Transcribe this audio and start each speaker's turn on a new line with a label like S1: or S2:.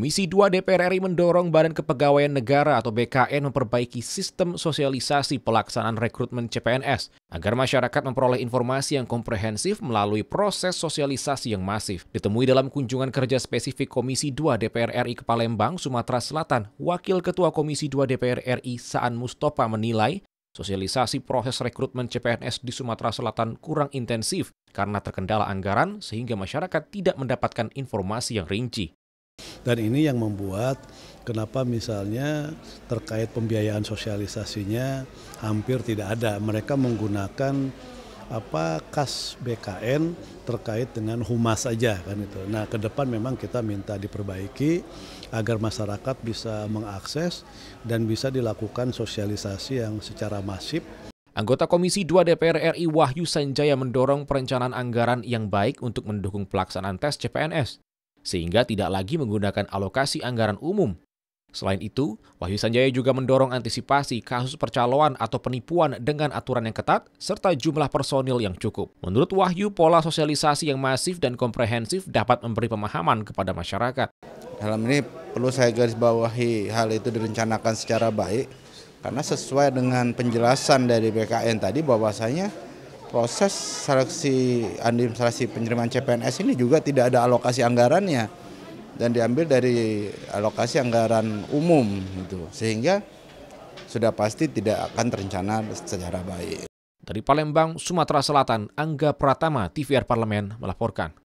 S1: Komisi 2 DPR RI mendorong Badan Kepegawaian Negara atau BKN memperbaiki sistem sosialisasi pelaksanaan rekrutmen CPNS agar masyarakat memperoleh informasi yang komprehensif melalui proses sosialisasi yang masif. Ditemui dalam kunjungan kerja spesifik Komisi 2 DPR RI ke Palembang, Sumatera Selatan, Wakil Ketua Komisi 2 DPR RI Saan Mustafa menilai Sosialisasi proses rekrutmen CPNS di Sumatera Selatan kurang intensif karena terkendala anggaran sehingga masyarakat tidak mendapatkan informasi yang rinci.
S2: Dan ini yang membuat kenapa misalnya terkait pembiayaan sosialisasinya hampir tidak ada. Mereka menggunakan apa kas BKN terkait dengan humas saja kan itu. Nah, ke depan memang kita minta diperbaiki agar masyarakat bisa mengakses dan bisa dilakukan sosialisasi yang secara masif. Anggota Komisi 2 DPR RI Wahyu Sanjaya mendorong perencanaan
S1: anggaran yang baik untuk mendukung pelaksanaan tes CPNS sehingga tidak lagi menggunakan alokasi anggaran umum. Selain itu, Wahyu Sanjaya juga mendorong antisipasi kasus percaloan atau penipuan dengan aturan yang ketat serta jumlah personil yang cukup. Menurut Wahyu, pola sosialisasi yang masif dan komprehensif dapat memberi pemahaman
S3: kepada masyarakat. Dalam ini perlu saya garis bawahi hal itu direncanakan secara baik karena sesuai dengan penjelasan dari BKN tadi bahwasanya proses seleksi administrasi penerimaan CPNS ini juga tidak ada alokasi anggarannya dan diambil dari alokasi anggaran umum itu sehingga sudah pasti tidak akan terencana secara baik.
S1: Dari Palembang, Sumatera Selatan, Angga Pratama, TVR Parlemen melaporkan.